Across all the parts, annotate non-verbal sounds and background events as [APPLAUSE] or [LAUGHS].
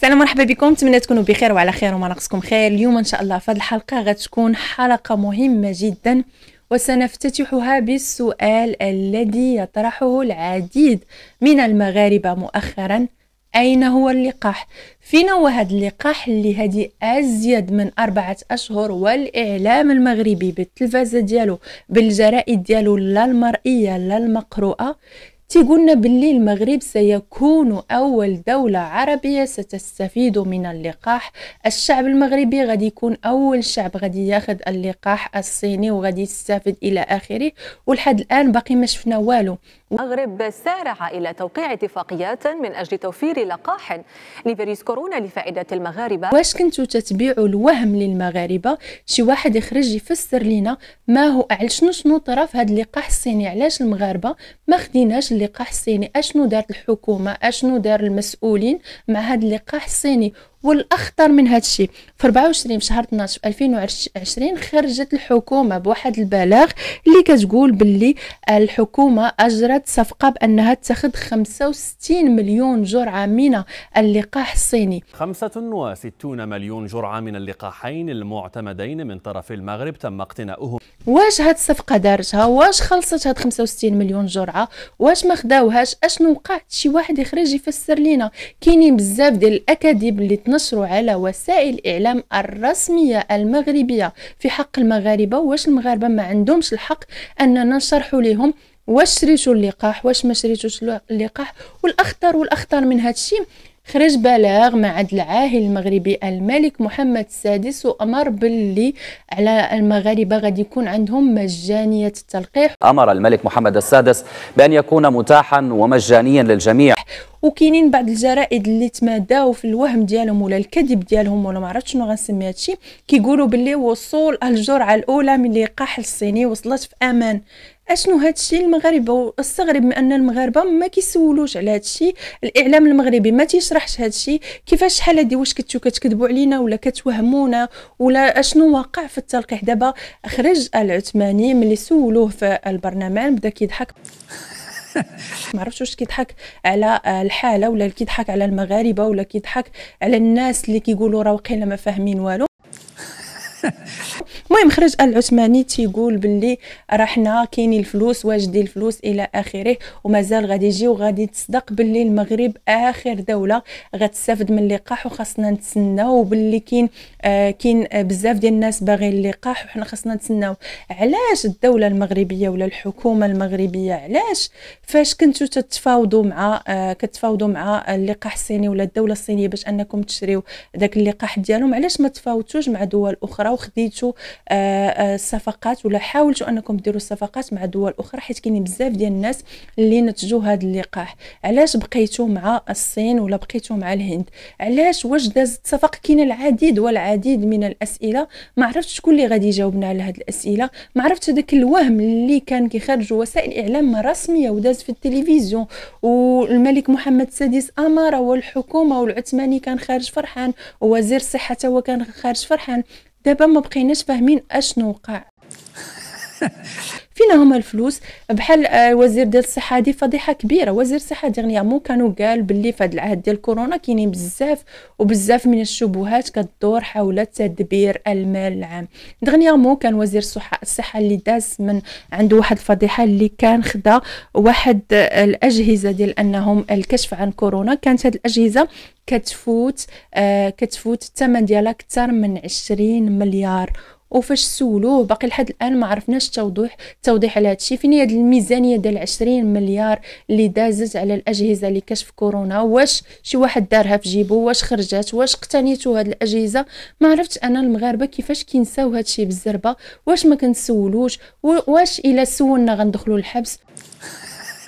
السلام مرحبا بكم نتمنى تكونوا بخير وعلى خير وما ناقصكم خير اليوم ان شاء الله في هذه الحلقه غتكون حلقه مهمه جدا وسنفتتحها بالسؤال الذي يطرحه العديد من المغاربه مؤخرا أين هو اللقاح؟ فينا هو هذا اللقاح اللي هادي أزيد من أربعة أشهر والإعلام المغربي بالتلفازة ديالو بالجرائد ديالو لا المرئية لا المقروءة تيقولنا باللي المغرب سيكون أول دولة عربية ستستفيد من اللقاح الشعب المغربي غادي يكون أول شعب غادي ياخد اللقاح الصيني وغادي يستافد إلى آخره ولحد الآن باقي ما شفنا والو المغرب سارع إلى توقيع اتفاقيات من أجل توفير لقاح لفيروس كورونا لفائدة المغاربة واش كنتو تتبيعوا الوهم للمغاربة شي واحد يخرج يفسر لنا ما هو على شنو شنو طرف هذا اللقاح الصيني علاش المغاربة ما خديناش اللقاح الصيني اشنو دارت الحكومة اشنو دار المسؤولين مع هذا اللقاح الصيني والاخطر من هذا الشيء في 24 في شهر 12 في 2020 خرجت الحكومه بواحد البلاغ اللي كتقول باللي الحكومه اجرت صفقه بانها تاخذ 65 مليون جرعه من اللقاح الصيني 65 مليون جرعه من اللقاحين المعتمدين من طرف المغرب تم اقتناؤهم واش هاد الصفقه دارتها واش خلصت هاد 65 مليون جرعه واش ما خداوهاش اشنو وقع شي واحد يخرج يفسر لينا كاينين بزاف ديال الاكاذيب اللي تنشروا على وسائل الاعلام الرسميه المغربيه في حق المغاربه واش المغاربه ما عندهمش الحق اننا نشرحوا لهم واش شريتوا اللقاح واش ما شريتوش اللقاح والاخطر والاخطر من هادشي خرج بلاغ مع العاهل المغربي الملك محمد السادس وأمر باللي على المغاربة غادي يكون عندهم مجانية التلقيح أمر الملك محمد السادس بأن يكون متاحا ومجانيا للجميع وكاينين بعض الجرائد اللي تماداو في الوهم ديالهم ولا الكذب ديالهم ولا ما عرفتش شنو غنسمي هادشي كيقولوا باللي وصول الجرعه الاولى من اللقاح الصيني وصلت في امان اشنو هادشي المغاربه واستغرب من ان المغاربه ما كيسولوش على هادشي الاعلام المغربي ما تيشرحش هادشي كيفاش شحال هادي واش كنتو كتكذبوا علينا ولا كتوهمونا ولا اشنو واقع في التلقيح دابا خرج العثماني ملي سولوه في البرلمان بدا كيضحك [LAUGHS] ما عرفتش واش كيضحك على الحاله ولا كيضحك على المغاربه ولا كيضحك على الناس اللي كيقولوا راه وقيلا ما فاهمين والو المهم خرج العثماني تيقول باللي راه حنا كاينين الفلوس واجدين الفلوس الى اخره ومازال غادي يجي وغادي تصدق باللي المغرب اخر دوله غتستافد من اللقاح وخاصنا نتسناو باللي كاين آه كاين بزاف ديال الناس باغيين اللقاح وحنا خاصنا نتسناو علاش الدوله المغربيه ولا الحكومه المغربيه علاش فاش كنتو تتفاوضوا مع آه كتفاوضوا مع اللقاح الصيني ولا الدوله الصينيه باش انكم تشريو داك اللقاح ديالهم علاش ما تفاوضتوش مع دول اخرى وخديتوا آه، آه، الصفقات ولا حاولتوا انكم ديروا الصفقات مع دول اخرى حيت كاينين بزاف ديال الناس اللي نتجوا هذا اللقاح علاش بقيتوا مع الصين ولا بقيتوا مع الهند علاش واش دازت صفق كاين العديد والعديد من الاسئله ما عرفتش شكون اللي غادي يجاوبنا على هذه الاسئله ما عرفتش داك الوهم اللي كان كيخرجوا وسائل اعلام رسميه وداز في التلفزيون والملك محمد السادس امر والحكومه والعثماني كان خارج فرحان ووزير الصحه هو كان خارج فرحان دابا ما بقيناش فاهمين اشنو وقع [LAUGHS] فينا هما الفلوس بحال آه، وزير ديال الصحه هذه فضيحه كبيره وزير الصحه ديغنيامون كانوا قال باللي في هذا العهد ديال كورونا كاينين بزاف وبزاف من الشبهات كدور حول تدبير المال العام ديغنيامو كان وزير الصحه اللي داز من عنده واحد الفضيحه اللي كان خدا واحد آه، الاجهزه ديال انهم الكشف عن كورونا كانت هذه الاجهزه كتفوت آه كتفوت الثمن ديالها اكثر من 20 مليار وفاش سولوه باقي لحد الان ما عرفناش توضيح توضيح على هذا الشيء فين هي الميزانيه ديال 20 مليار اللي دازت على الاجهزه لكشف كورونا واش شي واحد دارها في جيبو واش خرجات واش اقتنيتو هاد الاجهزه ما عرفتش انا المغاربه كيفاش كينساو هادشي الشيء بالزربه واش ما كنسولوش واش الا سولنا غندخلوا الحبس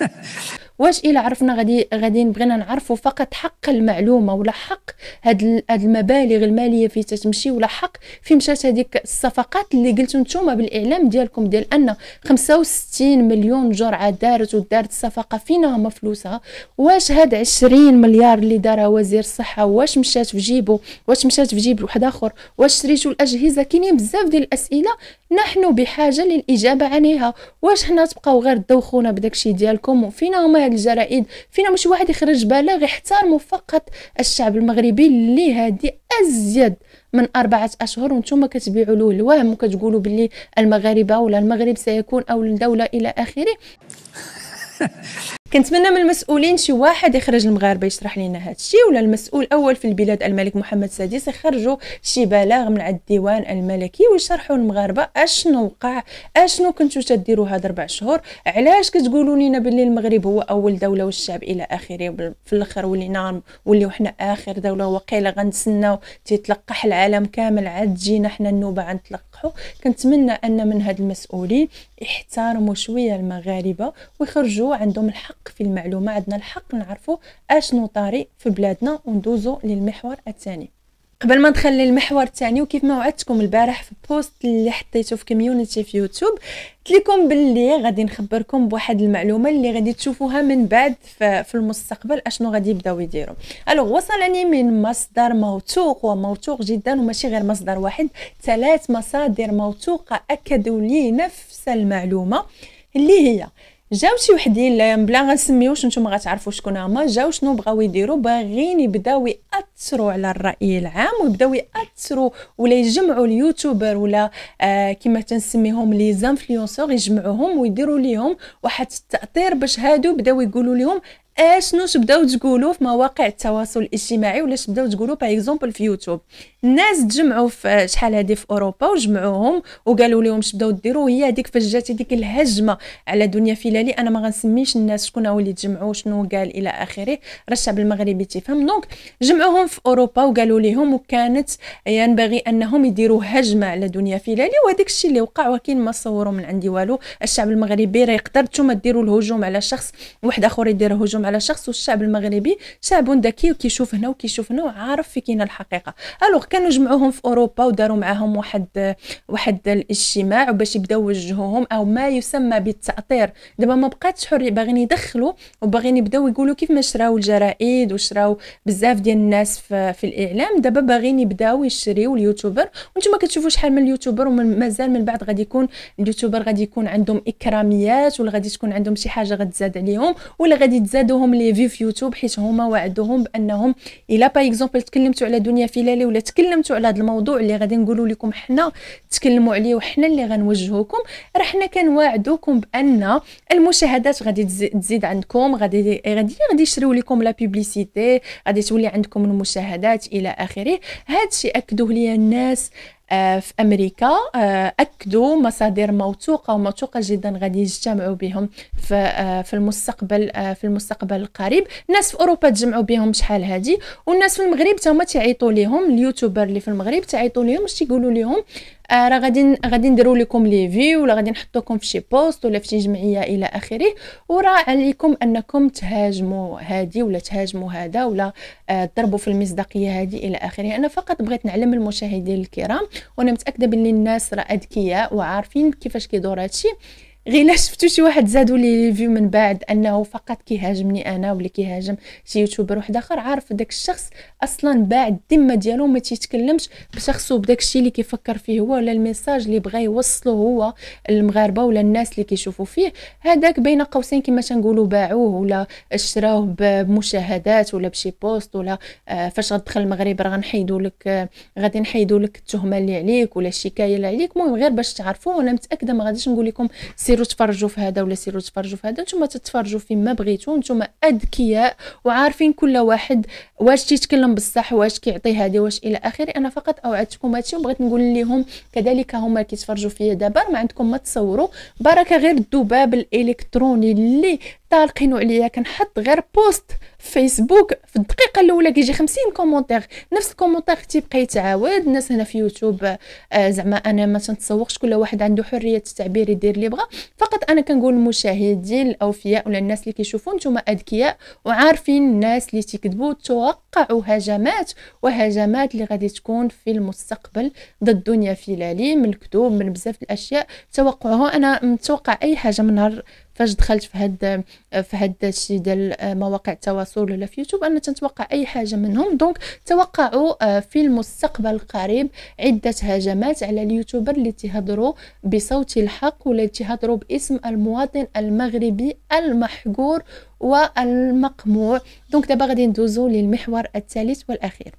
[LAUGHS] واش الا عرفنا غادي غادي بغينا نعرفوا فقط حق المعلومه ولا حق هاد هاد المبالغ الماليه فين تتمشي ولا حق فين مشات هذيك الصفقات اللي قلتو نتوما بالاعلام ديالكم ديال ان 65 مليون جرعه دارت ودارت الصفقه فينا هما فلوسها واش هاد 20 مليار اللي دارها وزير الصحه واش مشات في جيبو واش مشات في جيب واحد اخر واش شريتو الاجهزه كاينين بزاف ديال الاسئله نحن بحاجه للاجابه عليها واش حنا تبقاو غير دوخونا بداكشي ديالكم وفينا هما هاد الجرائد فينا مش واحد يخرج بالغ يحترموا فقط الشعب المغربي اللي هادي ازيد من أربعة أشهر وانتم كتبيعوا له الوهم وكتقولوا باللي المغاربة ولا المغرب سيكون أول دولة إلى آخره [LAUGHS] كنتمنى من المسؤولين شي واحد يخرج المغاربه يشرح لنا هذا الشيء ولا المسؤول الاول في البلاد الملك محمد السادس يخرجوا شي بلاغ من عند الديوان الملكي ويشرحوا المغاربه اشنو وقع اشنو كنتو تديروا هاد اربع شهور علاش كتقولوا لنا باللي المغرب هو اول دوله والشعب الى اخره في الاخر ولينا وليو حنا اخر دوله وقيله غنتسناو تيتلقح العالم كامل عاد تجينا حنا النوبه غنتلقحوا كنتمنى ان من هاد المسؤولين يحترموا شويه المغاربه ويخرجوا عندهم الحق في المعلومه عندنا الحق نعرفوا اشنو طاري في بلادنا وندوزو للمحور الثاني قبل ما ندخل للمحور الثاني وكيف ما وعدتكم البارح في بوست اللي حطيته في كوميونيتي في يوتيوب قلت لكم باللي غادي نخبركم بواحد المعلومه اللي غادي تشوفوها من بعد في المستقبل اشنو غادي يبداو يديروا الوغ وصلني من مصدر موثوق وموثوق جدا وماشي غير مصدر واحد ثلاث مصادر موثوقه اكدوا لي نفس المعلومه اللي هي جاو شي وحدين لا بلا غنسميوش نتوما غتعرفوا شكون هما جاو شنو بغاو يديروا باغيين يبداو ياثروا على الراي العام ويبداو ياثروا ولا يجمعوا اليوتيوبر ولا آه كما تنسميهم لي زانفلونسور يجمعوهم ويديروا ليهم واحد التاثير باش هادو بداو يقولوا لهم اشنو تبداو تقولوا في مواقع التواصل الاجتماعي ولا تبداو تقولوا باغ اكزومبل في يوتيوب الناس تجمعوا في شحال هذه في اوروبا وجمعوهم وقالوا لهم تبداو ديروا هي هذيك فاش جات هذيك الهجمه على دنيا فيلالي انا ما غنسميش الناس شكون هو اللي تجمعوا شنو قال الى اخره راه الشعب المغربي تيفهم دونك جمعوهم في اوروبا وقالوا لهم وكانت ينبغي يعني انهم يديروا هجمه على دنيا فيلالي وهذاك الشيء اللي وقع ولكن ما صوروا من عندي والو الشعب المغربي راه يقدر نتوما ديروا الهجوم على شخص واحد اخر يدير هجوم نتكلم على شخص والشعب المغربي شعب ذكي وكيشوف هنا وكيشوف هنا وعارف في كاينه الحقيقه الوغ كانوا جمعوهم في اوروبا وداروا معاهم واحد واحد الاجتماع باش يبداو يوجهوهم او ما يسمى بالتاطير دابا ما بقاتش حريه باغيين يدخلوا وباغيين يبداو يقولوا كيف ما شراو الجرائد وشراو بزاف ديال الناس في, في الاعلام دابا باغيين يبداو يشريو اليوتيوبر وانتم كتشوفوا شحال من اليوتيوبر ومازال من بعد غادي يكون اليوتيوبر غادي يكون عندهم اكراميات ولا غادي تكون عندهم شي حاجه غتزاد عليهم ولا غادي تزاد عندهم لي فيو في يوتيوب حيت هما وعدوهم بانهم الا با اكزومبل تكلمتوا على دنيا فيلالي ولا تكلمتوا على هذا الموضوع اللي غادي نقولوا لكم حنا تكلموا عليه وحنا اللي غنوجهوكم راه حنا كنواعدوكم بان المشاهدات غادي تزيد عندكم غادي غادي غادي يشريو لكم لا بوبليسيتي غادي تولي عندكم المشاهدات الى اخره هذا الشيء اكدوه ليا الناس آه، في امريكا آه، اكدوا مصادر موثوقه وموثوقه جدا غادي يجتمعوا بهم في آه، في المستقبل في المستقبل القريب الناس في اوروبا تجمعوا بهم شحال هذه والناس في المغرب حتى هما تيعيطوا ليهم اليوتيوبر اللي في المغرب تيعيطوا ليهم باش تيقولوا لهم آه، راه غادي غادي نديرو لكم لي في ولا غادي نحطوكم في شي بوست ولا في شي جمعيه الى اخره وراه عليكم انكم تهاجموا هادي ولا تهاجموا هذا ولا آه، تضربوا في المصداقيه هادي الى اخره انا فقط بغيت نعلم المشاهدين الكرام وانا متاكده باللي الناس راه اذكياء وعارفين كيفاش كيدور هادشي غير شفتو شي واحد زادو لي ريفيو من بعد انه فقط كيهاجمني انا ولا كيهاجم شي يوتيوبر واحد اخر عارف داك الشخص اصلا بعد الذمه ديالو ما تيتكلمش بشخصه بداك الشيء اللي كيفكر فيه هو ولا الميساج اللي بغى يوصله هو المغاربه ولا الناس اللي كيشوفوا فيه هذاك بين قوسين كما تنقولوا باعوه ولا شراوه بمشاهدات ولا بشي بوست ولا آه، فاش غتدخل المغرب راه غنحيدوا لك آه، غادي نحيدوا لك التهمه اللي عليك ولا الشكايه اللي عليك المهم غير باش تعرفوا انا متاكده ما غاديش نقول لكم سي سيروا تفرجوا في هذا ولا سيروا تفرجوا في هذا نتوما تتفرجوا فيما ما بغيتوا نتوما اذكياء وعارفين كل واحد واش تيتكلم بصح واش كيعطي هذه واش الى اخره انا فقط اوعدتكم هادشي وبغيت نقول لهم كذلك هما كيتفرجوا فيا دابا ما عندكم ما تصوروا بركه غير الذباب الالكتروني اللي طالقينو عليا كنحط غير بوست في فيسبوك في الدقيقه الاولى كيجي 50 كومونتير نفس الكومونتير تيبقى يتعاود الناس هنا في يوتيوب آه، زعما انا ما تنتسوقش كل واحد عنده حريه التعبير يدير اللي بغا فقط انا كنقول المشاهدين الاوفياء ولا الناس اللي كيشوفوا نتوما اذكياء وعارفين الناس اللي تيكذبوا توقعوا هجمات وهجمات اللي غادي تكون في المستقبل ضد دنيا فيلالي من الكذوب من بزاف الاشياء توقعوا انا متوقع اي حاجه من نهار فاش دخلت في هاد في هاد الشيء ديال آه، مواقع التواصل ولا في يوتيوب انا تنتوقع اي حاجه منهم دونك توقعوا آه، في المستقبل القريب عده هجمات على اليوتيوبر اللي تيهضروا بصوت الحق ولا تيهضروا باسم المواطن المغربي المحقور والمقموع دونك دابا غادي ندوزو للمحور الثالث والاخير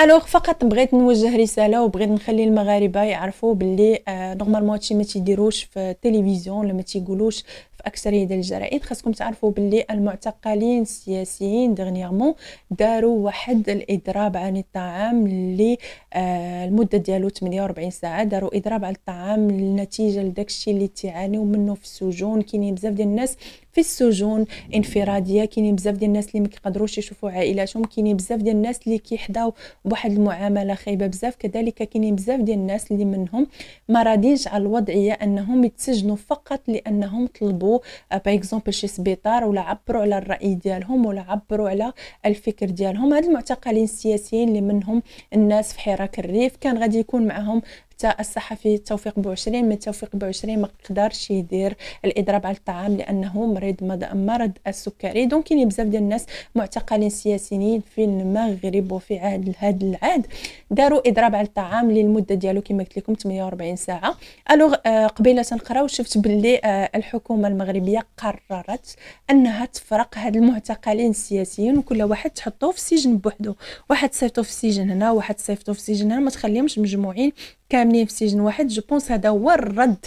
الوغ فقط بغيت نوجه رساله وبغيت نخلي المغاربه يعرفوا باللي آه نورمالمون هادشي ما تيديروش في التلفزيون ولا ما تيقولوش في اكثريه ديال الجرائد خاصكم تعرفوا باللي المعتقلين السياسيين دغنيغمون داروا واحد الاضراب عن الطعام اللي آه المده ديالو 48 ساعه داروا اضراب على الطعام نتيجه لداكشي اللي تعانيو منه في السجون كاينين بزاف ديال الناس في السجون انفراديه كاينين بزاف ديال الناس اللي ما كيقدروش يشوفوا عائلاتهم كاينين بزاف ديال الناس اللي كيحداو بواحد المعامله خايبه بزاف كذلك كاينين بزاف ديال الناس اللي منهم ما راضينش على الوضعيه انهم يتسجنوا فقط لانهم طلبوا يكتبوا باغ اكزومبل شي سبيطار ولا عبروا على الراي ديالهم ولا عبروا على الفكر ديالهم هاد المعتقلين السياسيين اللي منهم الناس في حراك الريف كان غادي يكون معاهم حتى الصحفي توفيق بوعشرين من توفيق بوعشرين ما قدرش يدير الاضراب على الطعام لانه مريض مرض السكري دونك كاين بزاف ديال الناس معتقلين سياسيين في المغرب وفي عهد هذا العهد داروا اضراب على الطعام للمده ديالو كما قلت لكم 48 ساعه الوغ آه، قبيله تنقراو شفت باللي آه، الحكومه المغربيه قررت انها تفرق هاد المعتقلين السياسيين وكل واحد تحطوه في سجن بوحدو واحد صيفطو في السجن هنا واحد صيفطو في السجن هنا ما تخليهمش مجموعين كامل عاملين في سجن واحد جو بونس هذا هو الرد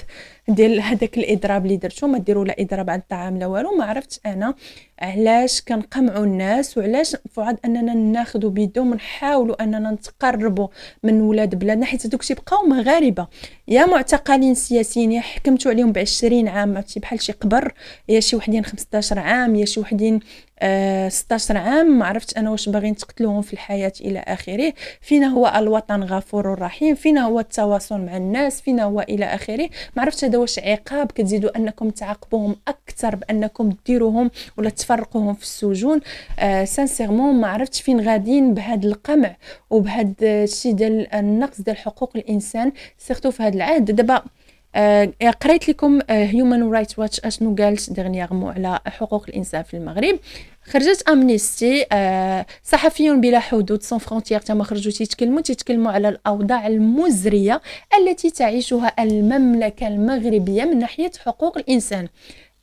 ديال هذاك الاضراب اللي درتو ما ديروا لا اضراب على الطعام لا والو ما عرفتش انا علاش كنقمعوا الناس وعلاش فعاد اننا ناخذوا بيدهم ونحاولوا اننا نتقربوا من ولاد بلادنا حيت هذوك بقاو مغاربه يا معتقلين سياسيين يا حكمتوا عليهم ب 20 عام عرفتي بحال شي قبر يا شي وحدين 15 عام يا شي وحدين آه 16 عام ما عرفتش انا واش باغيين تقتلوهم في الحياه الى اخره فينا هو الوطن غفور رحيم فينا هو التواصل مع الناس فينا هو الى اخره ما عرفتش هذا واش عقاب كتزيدوا انكم تعاقبوهم اكثر بانكم ديروهم ولا تفرقوهم في السجون آه سانسيرمون ما عرفتش فين غاديين بهذا القمع وبهذا الشيء ديال النقص ديال حقوق الانسان سيرتو في هذا العهد دابا آه، إيه، قريت لكم هيومن آه، رايت واتش اشنو قالت ديرنيغمون على حقوق الانسان في المغرب خرجت امنيستي آه، صحفيون بلا حدود سون فرونتيير تما خرجوا تيتكلموا تيتكلموا على الاوضاع المزريه التي تعيشها المملكه المغربيه من ناحيه حقوق الانسان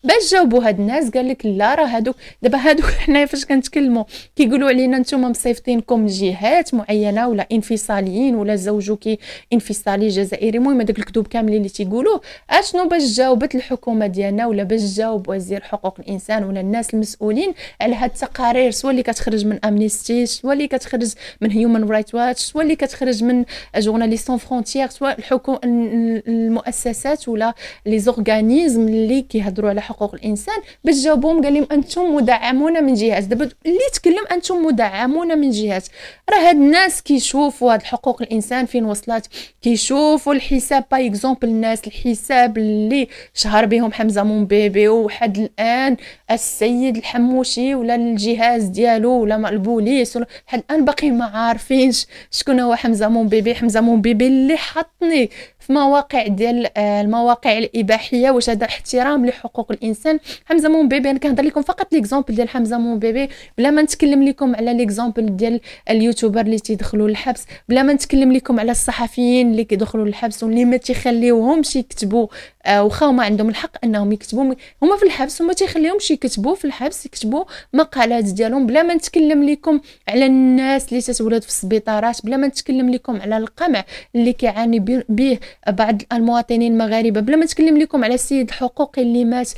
باش جاوبوا هاد الناس قال لك لا راه هادوك دابا هادوك [LAUGHS] حنايا فاش كنتكلموا كيقولوا علينا نتوما مصيفطينكم جهات معينه ولا انفصاليين ولا زوجك انفصالي جزائري المهم داك الكذوب كامل اللي تيقولوه اشنو باش جاوبت الحكومه ديالنا ولا باش جاوب وزير حقوق الانسان ولا الناس المسؤولين على هاد التقارير سواء اللي كتخرج من امنيستي سواء اللي كتخرج من هيومن رايت واتش سواء اللي كتخرج من جورنالي سون فرونتيير سواء الحكومه المؤسسات ولا لي زورغانيزم اللي كيهضروا على حقوق الانسان باش جاوبهم قال لهم انتم مدعمون من جهات دابا اللي تكلم انتم مدعمون من جهات راه هاد الناس كيشوفوا هاد حقوق الانسان فين وصلت كيشوفوا الحساب باي اكزومبل الناس الحساب اللي شهر بهم حمزه مون بيبي وحد الان السيد الحموشي ولا الجهاز ديالو ولا البوليس ولا حد الان باقي ما عارفينش شكون هو حمزه مون بيبي حمزه مون بيبي اللي حطني في مواقع ديال آه، المواقع الاباحيه واش هذا احترام لحقوق الانسان حمزه مون بيبي انا كنهضر لكم فقط ليكزومبل ديال حمزه مون بيبي بلا ما نتكلم لكم على ليكزومبل ديال اليوتيوبر اللي تيدخلوا للحبس بلا ما نتكلم لكم على الصحفيين اللي كيدخلوا للحبس واللي ما تيخليوهمش يكتبوا آه، واخا هما عندهم الحق انهم يكتبوا هما في الحبس وما تيخليهمش يكتبوا في الحبس يكتبوا مقالات ديالهم بلا ما نتكلم لكم على الناس اللي تتولد في السبيطارات بلا ما نتكلم لكم على القمع اللي كيعاني به بعض المواطنين المغاربه بلا ما نتكلم لكم على السيد الحقوقي اللي مات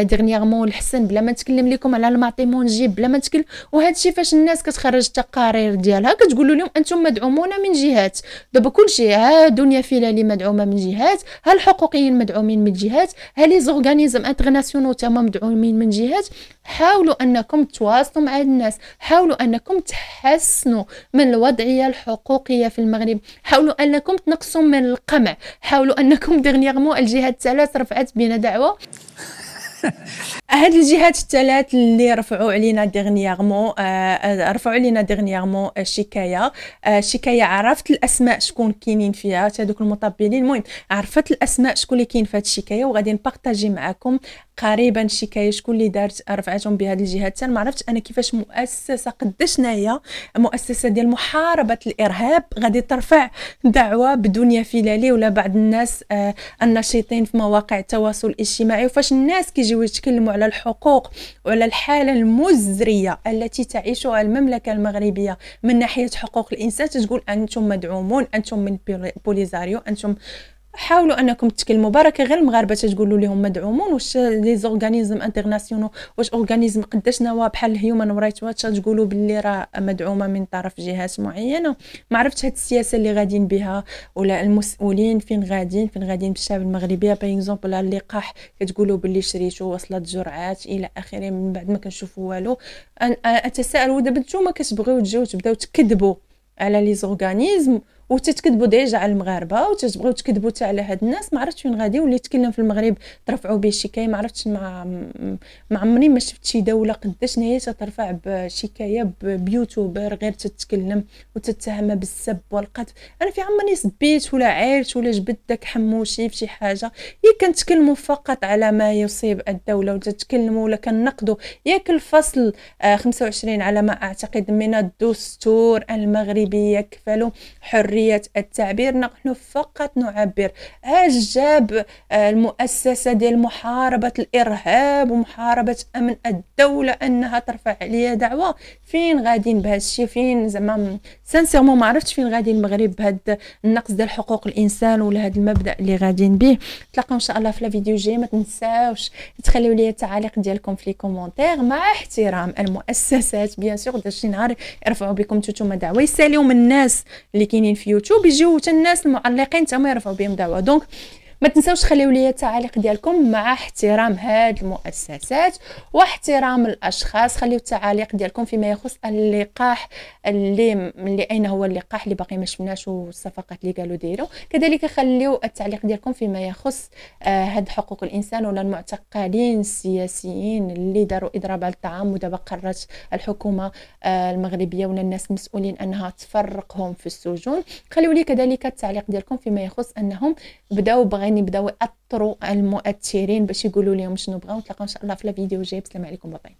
ديغنيغمون آه، الحسن بلا ما نتكلم لكم على المعطي منجي بلا ما نتكلم وهذا الشيء فاش الناس كتخرج التقارير ديالها كتقولوا لهم انتم مدعومون من جهات دابا كلشي ها الدنيا فيلا اللي مدعومه من جهات ها الحقوقيين مدعومين مدعومين من جهات ها لي زورغانيزم انترناسيونال تما مدعومين من جهات حاولوا انكم تواصلوا مع الناس حاولوا انكم تحسنوا من الوضعيه الحقوقيه في المغرب حاولوا انكم تنقصوا من القمع حاولوا انكم ديرنيغمون الجهات الثلاث رفعت بنا دعوه [LAUGHS] هاد الجهات الثلاث اللي رفعوا علينا ديغنييغمون آه، آه، رفعوا علينا ديغنيغمون آه، شكايه شكايه عرفت الاسماء شكون كاينين فيها حتى دوك المطبلين المهم عرفت الاسماء شكون اللي كاين في هاد الشكايه وغادي نبارطاجي معكم قريبا شكايه شكون اللي دارت رفعتهم بهاد الجهات ما عرفتش انا كيفاش مؤسسه قداش هي مؤسسه ديال محاربه الارهاب غادي ترفع دعوه بدنيا فيلالي ولا بعض الناس الناشطين في مواقع التواصل الاجتماعي وفاش الناس كيجي يجيو يتكلموا على الحقوق وعلى الحاله المزريه التي تعيشها المملكه المغربيه من ناحيه حقوق الانسان تقول انتم مدعومون انتم من بوليزاريو انتم حاولوا انكم تكلموا بركه غير المغاربه تقولوا لهم مدعومون واش لي زورغانيزم انترناسيونال واش اورغانيزم قداش نوا بحال هيومن رايت واتش تقولوا باللي راه مدعومه من طرف جهات معينه ما عرفتش هاد السياسه اللي غاديين بها ولا المسؤولين فين غاديين فين غاديين بالشعب المغربي باغ اكزومبل اللقاح كتقولوا باللي شريتو وصلت جرعات الى اخره من بعد ما كنشوفوا والو اتساءل ودابا نتوما كتبغيو تجيو تبداو تكذبوا على لي زورغانيزم وتتكذبوا ديجا على المغاربه وتتبغيو تكذبوا حتى على هاد الناس ما عرفتش فين غادي واللي يتكلم في المغرب ترفعوا به شكايه ما عرفتش مع ما عمري ما شفت شي دوله قداش نهاية ترفع بشكايه بيوتيوبر غير تتكلم وتتهم بالسب والقذف انا في عمرني سبيت ولا عيرت ولا جبت داك حموشي في شي حاجه يا كنتكلموا فقط على ما يصيب الدوله وتتكلموا ولا كنقدوا ياك الفصل 25 على ما اعتقد من الدستور المغربي يكفل حريه حرية التعبير نحن فقط نعبر اش جاب آه، المؤسسة ديال محاربة الإرهاب ومحاربة أمن الدولة أنها ترفع عليا دعوة فين غاديين بهذا الشيء فين زعما سانسيرمون ما عرفتش فين غادي المغرب بهذا النقص ديال حقوق الإنسان ولا هذا المبدأ اللي غاديين به نتلاقاو إن شاء الله في لا فيديو جاي ما تنساوش تخليو لي التعاليق ديالكم في لي كومونتير مع احترام المؤسسات بيان سور داك نهار يرفعوا بكم نتوما دعوة يساليو من الناس اللي كاينين في يوتيوب يجيو حتى الناس المعلقين تما يرفعوا بهم دعوه دونك ما تنساوش تخليو لي التعاليق ديالكم مع احترام هاد المؤسسات واحترام الاشخاص خليو التعاليق ديالكم فيما يخص اللقاح اللي اللي اين هو اللقاح اللي باقي ما شفناش والصفقات اللي قالوا ديروا كذلك خليو التعليق ديالكم فيما يخص آه هاد حقوق الانسان ولا المعتقلين السياسيين اللي داروا اضراب على الطعام ودابا قررت الحكومه آه المغربيه ولا الناس المسؤولين انها تفرقهم في السجون خليو لي كذلك التعليق ديالكم فيما يخص انهم بداو بغي يعني بداو ياثروا على المؤثرين باش يقولوا لهم شنو بغاو نتلاقاو ان شاء الله في الفيديو جاي بسلام عليكم باي